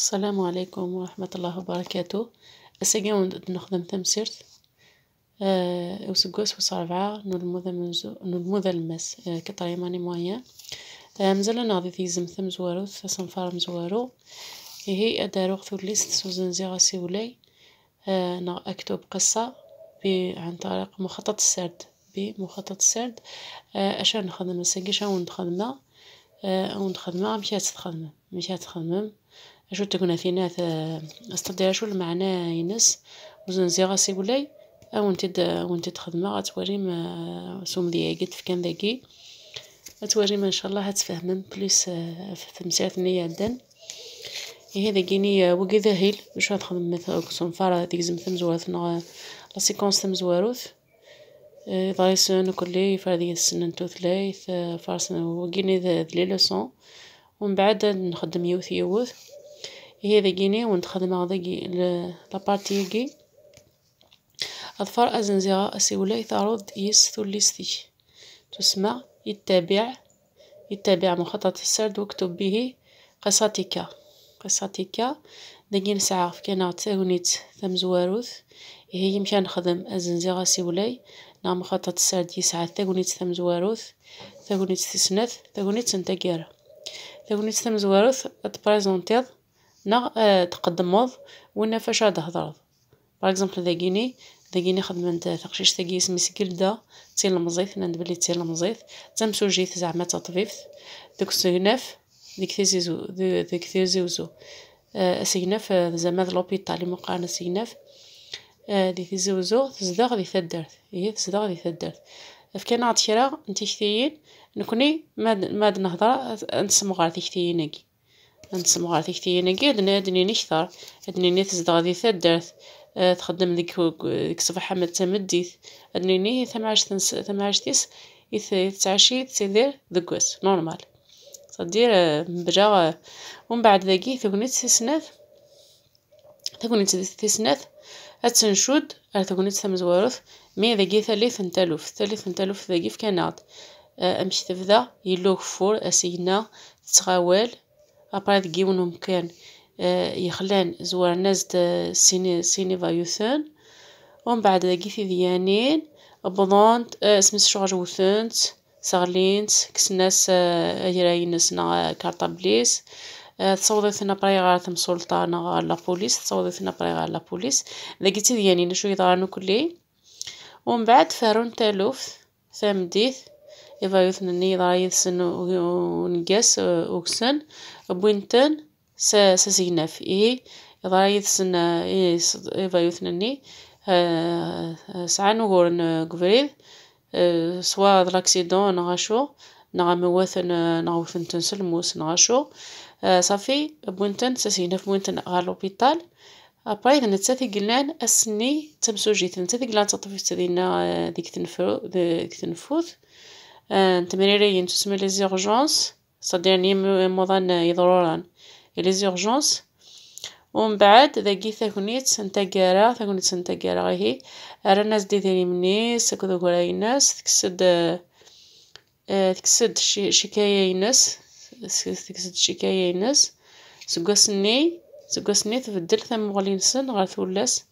السلام عليكم ورحمة الله وبركاته وندد نخدم ثم أه وسجوس وصرفعة نلمذا منزو المس أه كطري ماني مويا أه مزال ناضي تيزم ثم زوارو تصنفار مزوارو هي أدارو ثوليست سوزن زيغا سيولي آه، نغ أكتب قصة عن طريق مخطط السرد بمخطط السرد آه، أشان نخدم السجيشة آه، ونخدمها وندخدمها مشات تخدمها مشات تخدمها اشو تكون ثينات استطيع اشو المعنى ينس وزن سي سيقولي او انتد خدمة تخدمه ما سوم كان ذاكي اتواري ما ان شاء الله غتفهمم بليس آه، فمسيرة نية عدن هذا إيه، كيني آه، وكي ذاهل واش غتخدم مثلا كسنفار نغا زم ثمزوارث ثم زواروث ثمزوارث ضايسون كلي فهذه السنة نتو ثلاث آه، فارسن وقيني ذا ذليل ومن بعد نخدم يوث يوث هي ذاكيني وانت خدمة ذاكي لابارتي هاكي أظفر أزنزغة أسيولا ثارود يس ثلستي تسمى يتبع يتبع مخطط السرد واكتب به قصتك قصتك داكين ساعة فكينا تاونيت زواروث هي مشى نخدم أزنزغة سيولاي نعم مخطط السرد يسعى ثاونيت ثمزواروث ثاونيت تسنث ثاونيت سنتاكيرا ثاونيت زواروث أتبريزونتيض نغ آه، تقدمض ولا فاش راه تهضرض باغ اكزومبل داكيني داكيني خدمت تقشيش تاكي سميتها قلده المزيث انا المزيث تيلمزيت جيث زعما تطفيف دوك سيناف ديك تيزيزو ديك تيزيزو آه، سيناف آه، زعما لوبيطال لي مقارنه سيناف دي تيزوزو تزدغ دي تدرت هي إيه، تزدغ دي تدرت فكان عطشرا نتيشتيين نكوني ما ما نهضر نسمغ على تيشتيين هكي نسمع تكتينا كتي انا هادني نكثر ادني تزدغ دي ثدرت آه تخدم ديك ديك صباح ما تمديت ادني ني ثمعش تنس ثمعش تيس يتعشي تسيدير ذكوس نورمال صدير آه، بجا آه، ومن بعد ذاكي ثقنيت تسنات ثقنيت تسنات أتنشود أتقنيت آه، ثمزوارث مي ذاكي ثالث نتالوف ثالث نتالوف ذاكي في كناد أمشي تبدا يلوك فور أسينا تغاوال أبرد جيونهم كان آه، يخلان زوار نازد سيني سيني فايوثن ومن بعد ذا في ديانين بضونت آه، سميت شغل وثنت سغلينت كسناس آه، يراينس نا كارطابليس ثنا براي غير تمسلطة نا غار لابوليس تصوضتنا براي غار لابوليس داكي ذيانين شو يضرانو كلي ومن بعد فارون تالوف ثامديث إذا يثنني إذا يثسن ونقاس أوكسن بوينتن س سزيناف اي ضايث سن اي فايوثن ني آه، آه، سعان وغورن قبريد آه، سوا دلاكسيدون نغاشو نغا مواثن نغوفن تنسل موس نغاشو صافي بوينتن سزيناف بوينتن غالوبيتال أباي إذا نتسثي قلنان أسني تمسوجي تنتثي قلنان تطفي تذينا ديك تنفوذ تمريري ينتسمي تسمى أه صدير مضان يضروران لي زيرجونس ومن بعد ذاكي ثاكونيت نتا كارا ثاكنيت كارا غيهي أرى الناس دي ثاني مني هكذا كورا يناس آه، تكسد تكسد شكاية يناس تكسد شكاية يناس سقاسني سقاسني تبدل ثم غالي نسن غير ثولاس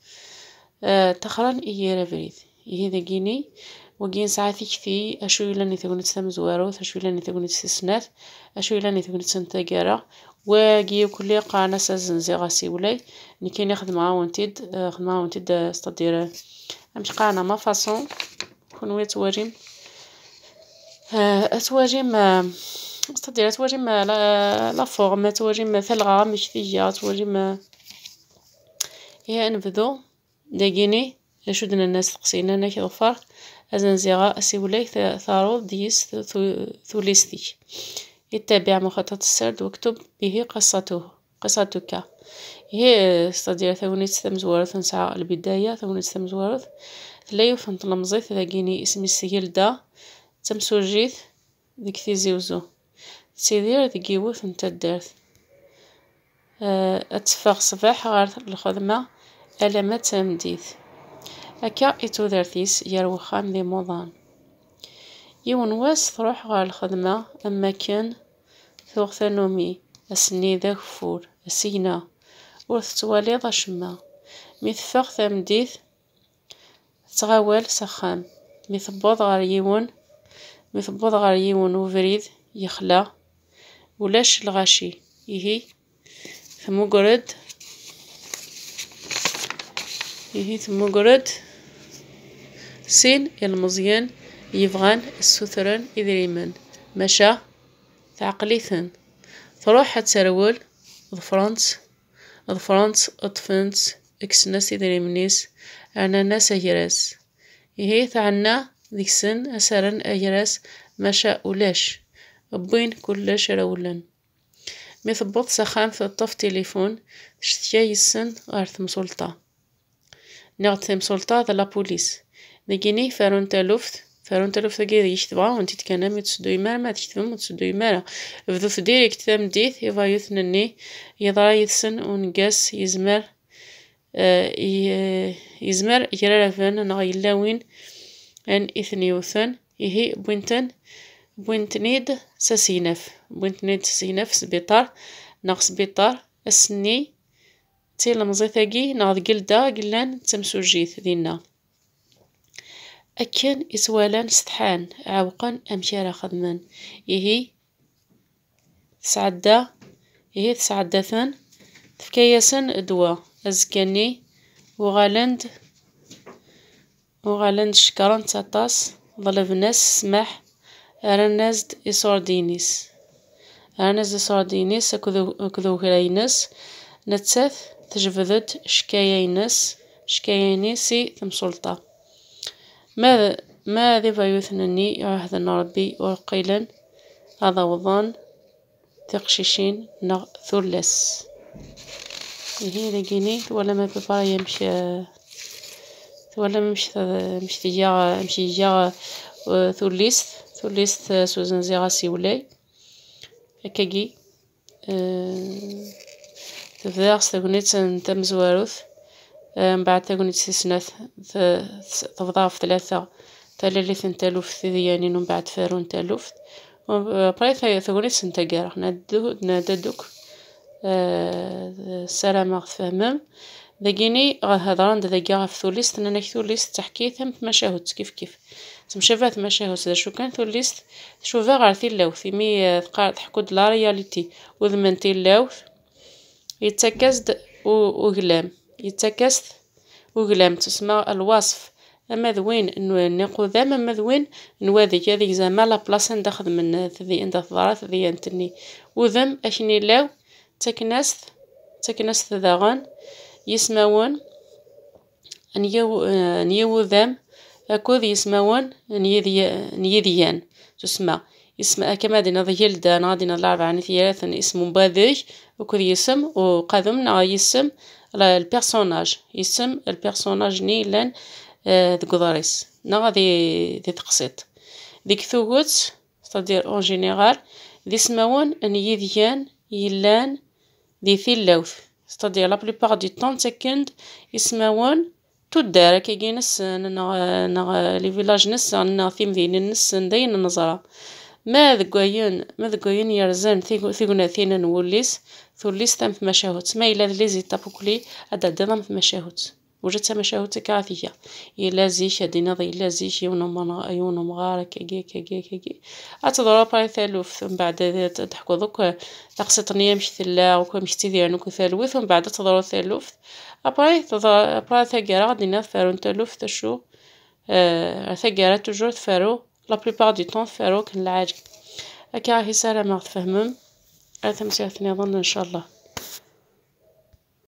آه، تخرن إيرا بريد إيه ذاكيني وگین ساعتی کتی اشویلا نیتگونت أشو إلا اشویلا نیتگونت سسنات اشویلا نیتگونت سنتاجرة وجي كل قانا سازن زيغا ولاي نكين يخدم عاون خدمة خدم عاون تيد استدير امش قانا ما فاصون كون تواجم اتواجم استطير أتواجيم لا فورم تواجم ثلغة مشتية أتواجيم هي انفذو داقيني نشدنا الناس تقسينا ناك أزن أزنزيغا أسيولاك ثارو ديس ثوليستي اتبع مخطط السرد واكتب به قصته قصتك هي إيه، استدير ثونيت ثمزورث نسعى البداية ثونيت ثمزورث ثلايو وفنت لمزي ثاقيني اسمي السهيل دا تمسوجيث ذيك ثيزي وزو تسيدير ذيك يوث نتا الدارث آه، أتفاق صباح غارث الخدمة ألمات تمديث هكا ايتو درتيس يا روخان لي موضان يون واس تروح غا الخدمة اما كان ثوغ ثانومي اسني ذاك فور اسينا ورث شما، اشما ميثفاق مديث، تغاوال سخان ميثبوض غار يون ميثبوض غار يون وفريد يخلى ولاش الغاشي إيهي، ثمو قرد يهي ثمو سين المزيان يفغان السوثرن إذريمن مشا تعقليثن تروح تسرول الفرنس الفرنس أطفنس إكسنس إذريمنيس أنا ناس أهيرس إيه ثعنا ذيكسن أسرن أهيرس مشا أولاش أبين كلش رولن مثبط سخان في الطف تليفون شتيا يسن غارثم سلطة نغتم سلطة ذا لابوليس دگینی فرانتا لفت فرانتا لفت قاعد يشتبعون تتكلم تسدوي يمار ما تشتبهم تسدوي يمارا بذو في ديريكت تام ديت يضا يثنني يضا يثسن ونقاس يزمر آه يزمر يرالفن نغا يلاوين ان اثنيوثن يهي بوينتن بوينتنيد ساسينف بوينتنيد ساسينف سبيطار ناق سبيطار السني تي المزيثاقي ناغ قلدا قلان تمسوجيت دينا أكن إسوالان سطحان عوقا أمشارا خدمان إهي سعدة إهي تفكايا سن دوا أزكاني وغالند وغالند شكران تسعطاس ظلف ناس سمح أرنازد إسوردينيس أرنازد إسوردينيس أكذو هراينس نتساث تجفذت شكايا ينس شكايا ثم سلطة ماذا ماذا يثنني عهد ربي وقيلا أضوضان تقشيشين نغ ثلس هي لقيني ولا ما بفرا يمشي ولا مش مش تجا مش تجا ثلس ثلس سوزن زيغا سيولاي هكاكي أه، تبدا خص تكوني تمزواروث من بعد تاقوني تسسنات في ثلاثة تلاليث تالوفت ذيانين ومن بعد فارون تالوفت براي ثاقوني تسنتاقار نادا دوك أه، سلامة فهمم داقيني ذاكي داقيا غف ثوليست انا ثوليست تحكي ثم مشاهد كيف كيف تمشافات مشاهد ذا شو كان ثوليست شوفا غار ثيلاو ثيمي أه، تحكو د لا رياليتي وذمنتي اللوث يتكزد وغلام يتكاست وغلام تسمى الوصف اما ذوين انو نيقو ذام اما ذوين انو ذي جاذي زاما لا بلاس ندخذ من ذي انت الظرات ذي انتني وذم اشني لو تكنست تكنست ذاغان يسمون نيو نيو ذم اكوذ يسمون نيذي نيذيان تسمى اسم كما دي نظي يلدى نادي نظلع بعني ثلاثا اسم مبادج وكذ يسم وقذم نغي يسم البيرسوناج اسم البيرسوناج نيلان لان ديك نا دي دي تقسيط ديك ثوغوت ستادير اون جينيرال دي سماون ان يذيان يلان دي ثلاوث ستادير لا بلوبار دي طون سكند يسماون تو كيجي نسن نغ نغ لي فيلاج نسن في تيمدين نسن داين نزرا ما ذقوين ما ذقوين يرزن ثيقنا ثينا نوليس ثوليس تم في مشاهوت ما إلا ليزي تابوكلي أدى دنم في مشاهوت وجدت مشاهوت كافية إلا زيش دينا نضي إلا زيش يونم مانا يونم غارة كي كي كي كي أتضرى باي ثالو ثم بعد تحكو ذوك تقسطني يمشي ثلا وكو مشتي ذي عنوكو ثالو ثم بعد تضرى ثالو أبراي تضرى أبراي ثاقرة غادي نفر ونتلو فتشو أثاقرة آه، تجور ثفرو لا بلوبار دي طون فاروك العاجل هكا راهي سالا ما تفهمهم اثم سيعطيني ظن ان شاء الله